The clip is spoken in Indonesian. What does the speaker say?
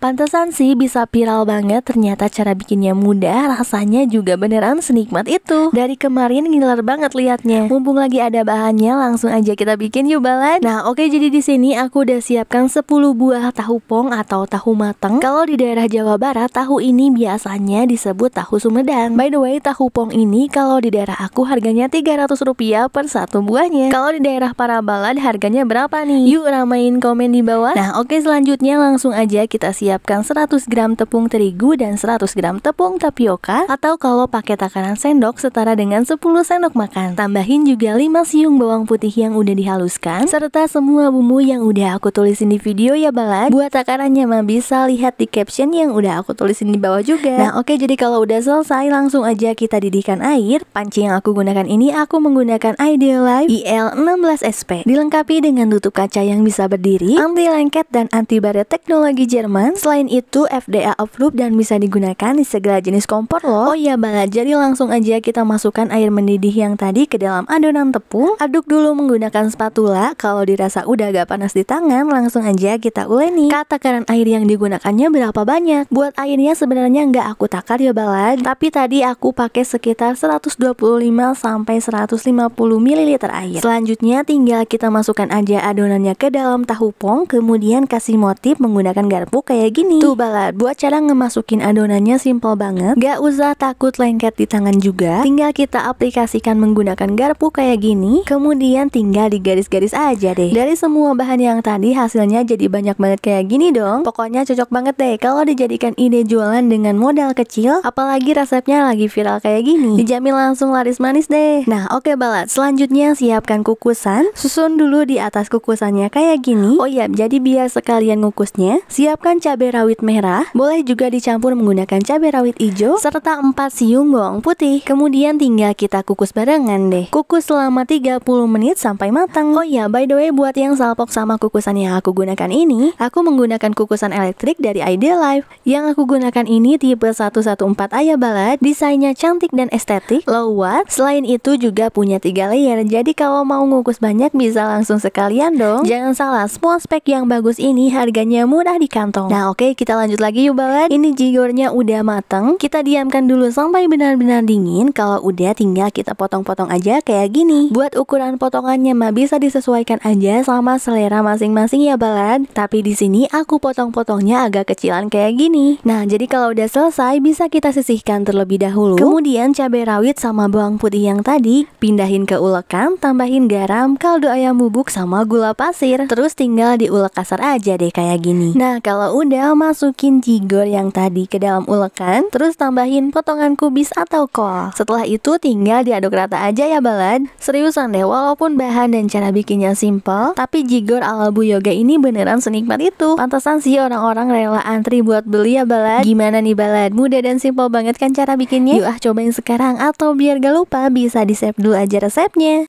Pantesan sih bisa viral banget ternyata cara bikinnya mudah rasanya juga beneran senikmat itu Dari kemarin ngiler banget liatnya Mumpung lagi ada bahannya langsung aja kita bikin yuk Balan Nah oke jadi di sini aku udah siapkan 10 buah tahu pong atau tahu mateng Kalau di daerah Jawa Barat tahu ini biasanya disebut tahu sumedang By the way tahu pong ini kalau di daerah aku harganya 300 rupiah per satu buahnya Kalau di daerah balad harganya berapa nih? Yuk ramain komen di bawah Nah oke selanjutnya langsung aja kita siap siapkan 100 gram tepung terigu dan 100 gram tepung tapioka atau kalau pakai takaran sendok setara dengan 10 sendok makan. Tambahin juga 5 siung bawang putih yang udah dihaluskan serta semua bumbu yang udah aku tulisin di video ya balad. Buat takarannya mah bisa lihat di caption yang udah aku tulisin di bawah juga. Nah, oke okay, jadi kalau udah selesai langsung aja kita didihkan air. Panci yang aku gunakan ini aku menggunakan Idealife IL16SP dilengkapi dengan tutup kaca yang bisa berdiri, anti lengket dan anti baret teknologi Jerman Selain itu, FDA approved dan bisa digunakan di segala jenis kompor loh. Oh iya banget. jadi langsung aja kita masukkan air mendidih yang tadi ke dalam adonan tepung. Aduk dulu menggunakan spatula. Kalau dirasa udah agak panas di tangan, langsung aja kita uleni. Katakan air yang digunakannya berapa banyak. Buat airnya sebenarnya nggak aku takar ya balad, tapi tadi aku pakai sekitar 125 150 ml air. Selanjutnya tinggal kita masukkan aja adonannya ke dalam tahu pong, kemudian kasih motif menggunakan garpu kayak kayak gini. Tuh balad, buat cara ngemasukin adonannya simple banget. Gak usah takut lengket di tangan juga. Tinggal kita aplikasikan menggunakan garpu kayak gini. Kemudian tinggal digaris-garis aja deh. Dari semua bahan yang tadi hasilnya jadi banyak banget kayak gini dong. Pokoknya cocok banget deh kalau dijadikan ide jualan dengan modal kecil. Apalagi resepnya lagi viral kayak gini. Dijamin langsung laris manis deh. Nah oke okay, balad, selanjutnya siapkan kukusan. Susun dulu di atas kukusannya kayak gini. Oh iya, jadi biar sekalian ngukusnya, siapkan cabai cabai rawit merah, boleh juga dicampur menggunakan cabai rawit hijau serta 4 siung bawang putih. Kemudian tinggal kita kukus barengan deh. Kukus selama 30 menit sampai matang. Oh ya, by the way buat yang salpok sama kukusan yang aku gunakan ini, aku menggunakan kukusan elektrik dari Ideal Life. Yang aku gunakan ini tipe 114 balad, desainnya cantik dan estetik, low watt. Selain itu juga punya tiga layer. Jadi kalau mau ngukus banyak bisa langsung sekalian dong. Jangan salah, semua spek yang bagus ini harganya murah di kantong. Nah, oke kita lanjut lagi yuk banget Ini jigornya udah mateng Kita diamkan dulu sampai benar-benar dingin Kalau udah tinggal kita potong-potong aja kayak gini Buat ukuran potongannya mah bisa disesuaikan aja sama selera masing-masing ya balad Tapi di sini aku potong-potongnya agak kecilan kayak gini Nah jadi kalau udah selesai bisa kita sisihkan terlebih dahulu Kemudian cabai rawit sama bawang putih yang tadi Pindahin ke ulekan, tambahin garam, kaldu ayam bubuk sama gula pasir Terus tinggal diulek kasar aja deh kayak gini Nah kalau udah udah masukin jigor yang tadi ke dalam ulekan, terus tambahin potongan kubis atau kol. Setelah itu tinggal diaduk rata aja ya balad. Seriusan deh, walaupun bahan dan cara bikinnya simple, tapi jigor ala Bu Yoga ini beneran senikmat itu. pantasan sih orang-orang rela antri buat beli ya balad. Gimana nih balad? Mudah dan simple banget kan cara bikinnya? Yuk ah cobain sekarang atau biar gak lupa bisa di save dulu aja resepnya.